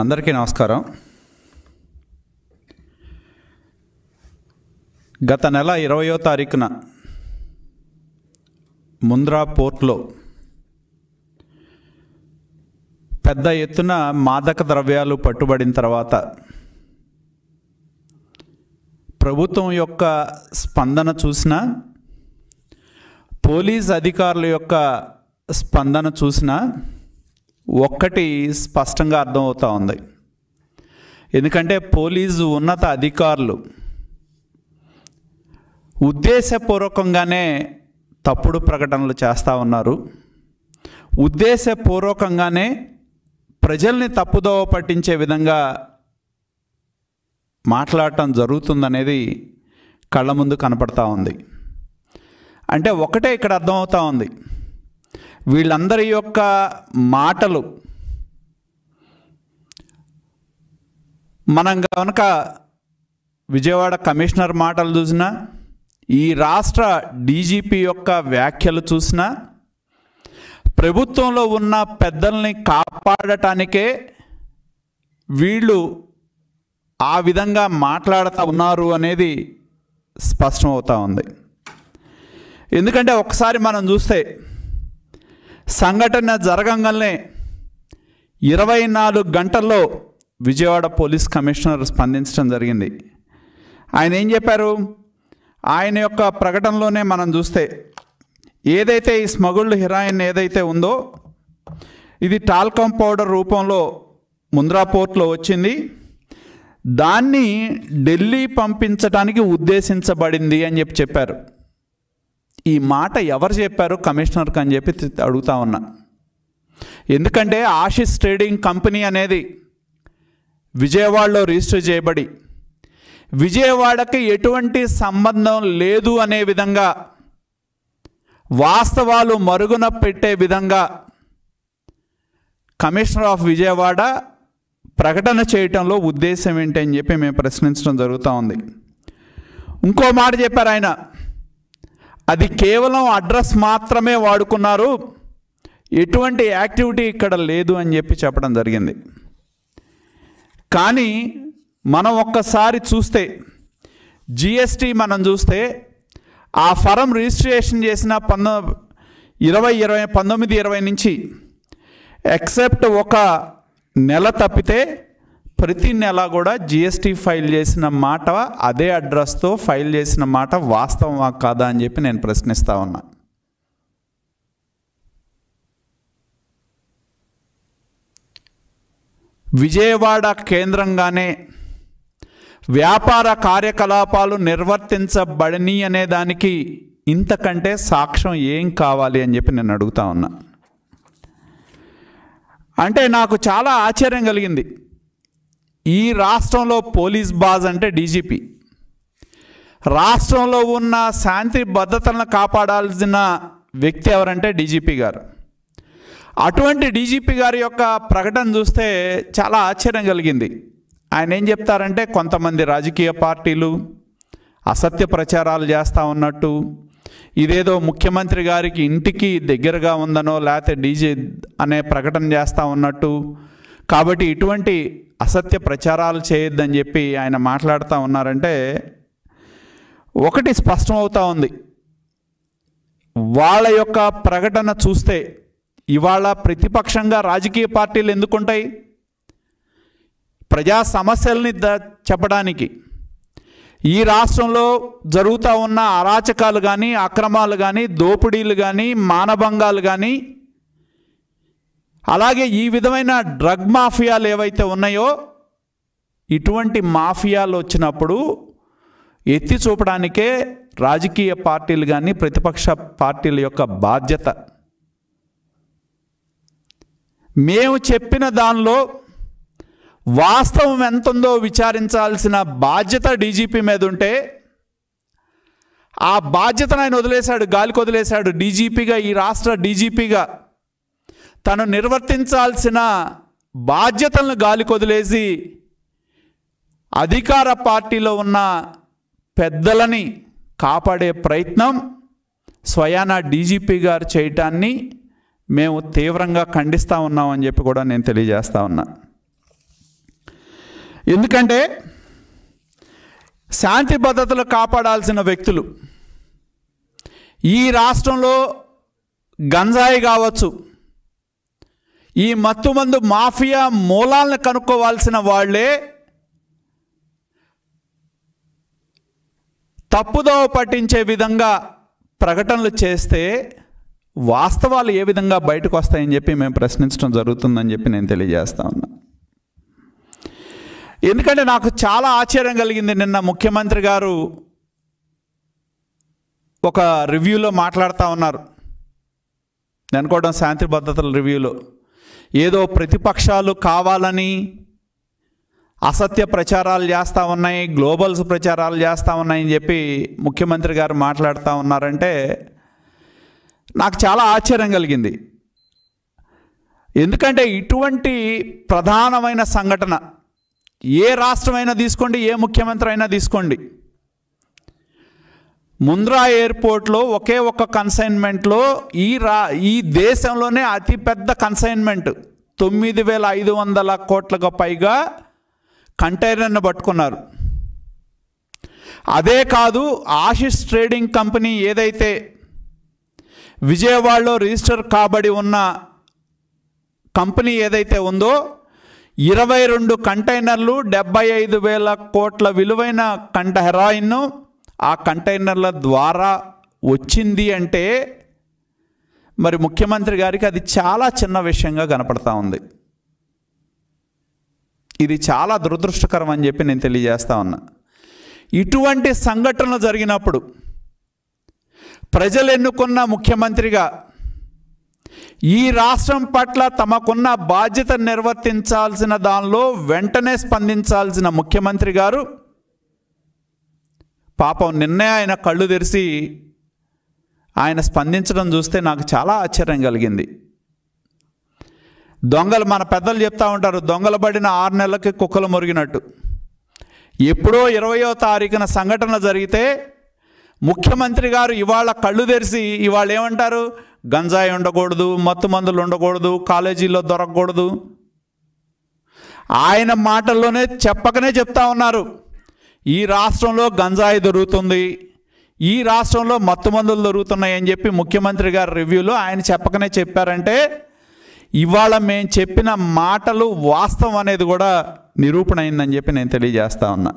అందరికీ నమస్కారం గత నెల ఇరవయో తారీఖున ముంద్రా పోర్ట్లో పెద్ద ఎత్తున మాదక ద్రవ్యాలు పట్టుబడిన తర్వాత ప్రభుత్వం యొక్క స్పందన చూసిన పోలీస్ అధికారుల యొక్క స్పందన చూసినా ఒక్కటి స్పష్టంగా అర్థమవుతూ ఉంది ఎందుకంటే పోలీసు ఉన్నత అధికారులు ఉద్దేశపూర్వకంగానే తప్పుడు ప్రకటనలు చేస్తూ ఉన్నారు ఉద్దేశపూర్వకంగానే ప్రజల్ని తప్పుదోవ పట్టించే విధంగా మాట్లాడటం జరుగుతుందనేది కళ్ళ ముందు కనపడతా ఉంది అంటే ఒకటే ఇక్కడ అర్థమవుతూ ఉంది వీళ్ళందరి యొక్క మాటలు మనం కనుక విజయవాడ కమిషనర్ మాటలు చూసినా ఈ రాష్ట్ర డీజీపీ యొక్క వ్యాఖ్యలు చూసినా ప్రభుత్వంలో ఉన్న పెద్దల్ని కాపాడటానికే వీళ్ళు ఆ విధంగా మాట్లాడుతూ ఉన్నారు అనేది స్పష్టమవుతూ ఉంది ఎందుకంటే ఒకసారి మనం చూస్తే సంఘటన జరగంగానే ఇరవై నాలుగు గంటల్లో విజయవాడ పోలీస్ కమిషనర్ స్పందించడం జరిగింది ఆయన ఏం చెప్పారు ఆయన యొక్క ప్రకటనలోనే మనం చూస్తే ఏదైతే ఈ స్మగుల్డ్ హిరాయిన్ ఏదైతే ఉందో ఇది టాల్కమ్ పౌడర్ రూపంలో ముంద్రా పోర్ట్లో వచ్చింది దాన్ని ఢిల్లీ పంపించడానికి ఉద్దేశించబడింది అని చెప్పి చెప్పారు ఈ మాట ఎవరు చెప్పారు కమిషనర్కి అని చెప్పి అడుగుతా ఉన్నా ఎందుకంటే ఆశిష్ ట్రేడింగ్ కంపెనీ అనేది విజయవాడలో రిజిస్టర్ చేయబడి విజయవాడకి ఎటువంటి సంబంధం లేదు అనే విధంగా వాస్తవాలు మరుగున పెట్టే విధంగా కమిషనర్ ఆఫ్ విజయవాడ ప్రకటన చేయటంలో ఉద్దేశం ఏంటి అని చెప్పి మేము ప్రశ్నించడం జరుగుతూ ఉంది ఇంకో మాట చెప్పారు ఆయన అది కేవలం అడ్రస్ మాత్రమే వాడుకున్నారు ఎటువంటి యాక్టివిటీ ఇక్కడ లేదు అని చెప్పి చెప్పడం జరిగింది కానీ మనం ఒక్కసారి చూస్తే జిఎస్టీ మనం చూస్తే ఆ ఫరం రిజిస్ట్రేషన్ చేసిన పంద ఇరవై ఇరవై పంతొమ్మిది ఇరవై నుంచి ఎక్సెప్ట్ ఒక నెల తప్పితే ప్రతి నెల కూడా జిఎస్టీ ఫైల్ చేసిన మాట అదే అడ్రస్తో ఫైల్ చేసిన మాట వాస్తవమా కాదా అని చెప్పి నేను ప్రశ్నిస్తా ఉన్నా విజయవాడ కేంద్రంగానే వ్యాపార కార్యకలాపాలు నిర్వర్తించబడని అనే దానికి ఇంతకంటే సాక్ష్యం ఏం కావాలి అని చెప్పి నేను అడుగుతా ఉన్నా అంటే నాకు చాలా ఆశ్చర్యం కలిగింది ఈ రాష్ట్రంలో పోలీస్ బాజ్ అంటే డీజీపీ రాష్ట్రంలో ఉన్న శాంతి భద్రతలను కాపాడాల్సిన వ్యక్తి ఎవరంటే డీజీపీ గారు అటువంటి డీజీపీ గారి యొక్క ప్రకటన చూస్తే చాలా ఆశ్చర్యం కలిగింది ఆయన ఏం చెప్తారంటే కొంతమంది రాజకీయ పార్టీలు అసత్య ప్రచారాలు చేస్తూ ఉన్నట్టు ఇదేదో ముఖ్యమంత్రి గారికి ఇంటికి దగ్గరగా ఉందనో లేకపోతే డీజీ అనే ప్రకటన చేస్తూ ఉన్నట్టు కాబట్టి ఇటువంటి అసత్య ప్రచారాలు చేయొద్దని చెప్పి ఆయన మాట్లాడుతూ ఉన్నారంటే ఒకటి స్పష్టమవుతూ ఉంది వాళ్ళ యొక్క ప్రకటన చూస్తే ఇవాళ ప్రతిపక్షంగా రాజకీయ పార్టీలు ఎందుకుంటాయి ప్రజా సమస్యల్ని ద చెప్పడానికి ఈ రాష్ట్రంలో జరుగుతూ ఉన్న అరాచకాలు కానీ అక్రమాలు కానీ దోపిడీలు కానీ మానభంగాలు కానీ అలాగే ఈ విధమైన డ్రగ్ మాఫియాలు ఏవైతే ఉన్నాయో ఇటువంటి మాఫియాలు వచ్చినప్పుడు ఎత్తి చూపడానికే రాజకీయ పార్టీలు కానీ ప్రతిపక్ష పార్టీల యొక్క బాధ్యత మేము చెప్పిన దానిలో వాస్తవం ఎంతుందో విచారించాల్సిన బాధ్యత డీజీపీ మీద ఉంటే ఆ బాధ్యతను ఆయన వదిలేశాడు గాలికి వదిలేశాడు డీజీపీగా ఈ రాష్ట్ర డీజీపీగా తను నిర్వర్తించాల్సిన బాధ్యతలను గాలికొదిలేసి అధికార పార్టీలో ఉన్న పెద్దలని కాపాడే ప్రయత్నం స్వయానా డీజీపీ గారు చేయటాన్ని మేము తీవ్రంగా ఖండిస్తూ ఉన్నామని చెప్పి కూడా నేను తెలియజేస్తా ఉన్నా ఎందుకంటే శాంతి భద్రతలు కాపాడాల్సిన వ్యక్తులు ఈ రాష్ట్రంలో గంజాయి కావచ్చు ఈ మత్తుమందు మాఫియా మూలాలను కనుక్కోవాల్సిన వాళ్ళే తప్పుదోవ పట్టించే విధంగా ప్రకటనలు చేస్తే వాస్తవాలు ఏ విధంగా బయటకు వస్తాయని చెప్పి మేము ప్రశ్నించడం జరుగుతుందని చెప్పి నేను తెలియజేస్తా ఉన్నా ఎందుకంటే నాకు చాలా ఆశ్చర్యం కలిగింది నిన్న ముఖ్యమంత్రి గారు ఒక రివ్యూలో మాట్లాడుతూ ఉన్నారు అనుకోవడం శాంతి భద్రతల రివ్యూలో ఏదో ప్రతిపక్షాలు కావాలని అసత్య ప్రచారాలు చేస్తూ ఉన్నాయి గ్లోబల్స్ ప్రచారాలు చేస్తూ ఉన్నాయని చెప్పి ముఖ్యమంత్రి గారు మాట్లాడుతూ ఉన్నారంటే నాకు చాలా ఆశ్చర్యం కలిగింది ఎందుకంటే ఇటువంటి ప్రధానమైన సంఘటన ఏ రాష్ట్రమైనా తీసుకోండి ఏ ముఖ్యమంత్రి అయినా తీసుకోండి ముంద్రా ఎయిర్పోర్ట్లో ఒకే ఒక కన్సైన్మెంట్లో ఈ రా ఈ దేశంలోనే అతిపెద్ద కన్సైన్మెంట్ తొమ్మిది వేల ఐదు వందల కోట్లకు పైగా కంటైనర్ను పట్టుకున్నారు అదే కాదు ఆశిష్ ట్రేడింగ్ కంపెనీ ఏదైతే విజయవాడలో రిజిస్టర్ కాబడి ఉన్న కంపెనీ ఏదైతే ఉందో ఇరవై రెండు కంటైనర్లు డెబ్బై ఐదు వేల కోట్ల విలువైన కంట హెరాయిన్ను ఆ కంటైనర్ల ద్వారా వచ్చింది అంటే మరి ముఖ్యమంత్రి గారికి అది చాలా చిన్న విషయంగా కనపడతా ఉంది ఇది చాలా దురదృష్టకరం అని చెప్పి నేను తెలియజేస్తా ఉన్నా ఇటువంటి సంఘటనలు జరిగినప్పుడు ప్రజలు ఎన్నుకున్న ముఖ్యమంత్రిగా ఈ రాష్ట్రం పట్ల తమకున్న బాధ్యత నిర్వర్తించాల్సిన దానిలో వెంటనే స్పందించాల్సిన ముఖ్యమంత్రి గారు పాపం నిన్నే ఆయన కళ్ళు తెరిచి ఆయన స్పందించడం చూస్తే నాకు చాలా ఆశ్చర్యం కలిగింది దొంగలు మన పెద్దలు చెప్తా ఉంటారు దొంగలు పడిన ఆరు నెలలకి కుక్కలు మురిగినట్టు ఎప్పుడో ఇరవయో తారీఖున సంఘటన జరిగితే ముఖ్యమంత్రి గారు ఇవాళ కళ్ళు తెరిచి ఇవాళ ఏమంటారు గంజాయి ఉండకూడదు మత్తు మందులు ఉండకూడదు కాలేజీల్లో దొరకకూడదు ఆయన మాటల్లోనే చెప్పకనే చెప్తా ఉన్నారు ఈ రాష్ట్రంలో గంజాయి దొరుకుతుంది ఈ రాష్ట్రంలో మత్తు మందులు దొరుకుతున్నాయని చెప్పి ముఖ్యమంత్రి గారి రివ్యూలో ఆయన చెప్పకనే చెప్పారంటే ఇవాళ మేము చెప్పిన మాటలు వాస్తవం అనేది కూడా నిరూపణ అయిందని చెప్పి నేను తెలియజేస్తా ఉన్నా